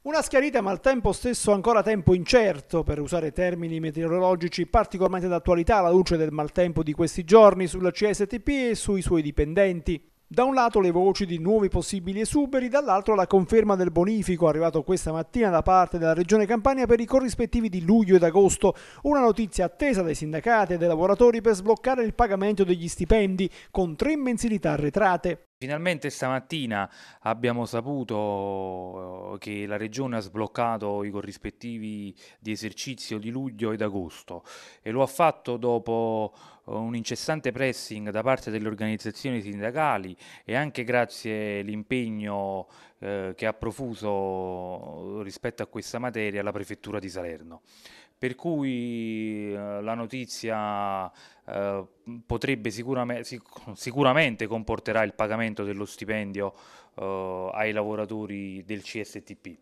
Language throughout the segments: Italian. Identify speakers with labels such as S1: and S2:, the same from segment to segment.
S1: Una schiarita ma al tempo stesso ancora tempo incerto, per usare termini meteorologici particolarmente d'attualità alla luce del maltempo di questi giorni sulla CSTP e sui suoi dipendenti. Da un lato le voci di nuovi possibili esuberi, dall'altro la conferma del bonifico arrivato questa mattina da parte della Regione Campania per i corrispettivi di luglio ed agosto, una notizia attesa dai sindacati e dai lavoratori per sbloccare il pagamento degli stipendi con tre mensilità arretrate.
S2: Finalmente stamattina abbiamo saputo che la Regione ha sbloccato i corrispettivi di esercizio di luglio ed agosto e lo ha fatto dopo un incessante pressing da parte delle organizzazioni sindacali e anche grazie all'impegno eh, che ha profuso rispetto a questa materia la Prefettura di Salerno. Per cui eh, la notizia eh, potrebbe sicuramente, sic sicuramente comporterà il pagamento dello stipendio eh, ai lavoratori del CSTP.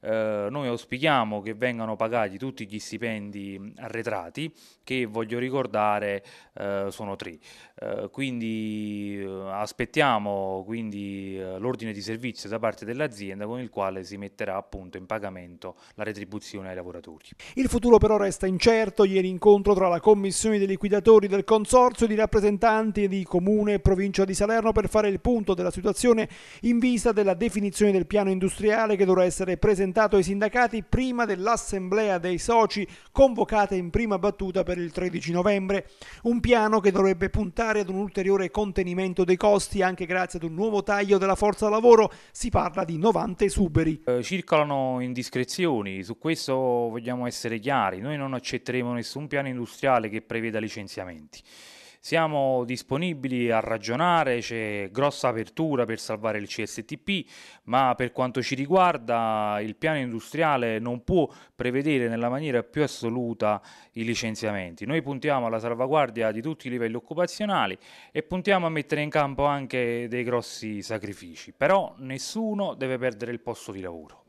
S2: Eh, noi auspichiamo che vengano pagati tutti gli stipendi arretrati, che voglio ricordare eh, sono tre. Eh, quindi eh, aspettiamo quindi, eh, l'ordine di servizio da parte dell'azienda con il quale si metterà appunto in pagamento la retribuzione ai lavoratori.
S1: Il futuro però resta incerto. Ieri incontro tra la commissione dei liquidatori del consorzio e di rappresentanti di comune e provincia di Salerno per fare il punto della situazione in vista della definizione del piano industriale che dovrà essere presentato presentato ai sindacati prima dell'assemblea dei soci convocata in prima battuta per il 13 novembre. Un piano che dovrebbe puntare ad un ulteriore contenimento dei costi anche grazie ad un nuovo taglio della forza lavoro. Si parla di 90 esuberi.
S2: Eh, circolano indiscrezioni, su questo vogliamo essere chiari. Noi non accetteremo nessun piano industriale che preveda licenziamenti. Siamo disponibili a ragionare, c'è grossa apertura per salvare il CSTP, ma per quanto ci riguarda il piano industriale non può prevedere nella maniera più assoluta i licenziamenti. Noi puntiamo alla salvaguardia di tutti i livelli occupazionali e puntiamo a mettere in campo anche dei grossi sacrifici, però nessuno deve perdere il posto di lavoro.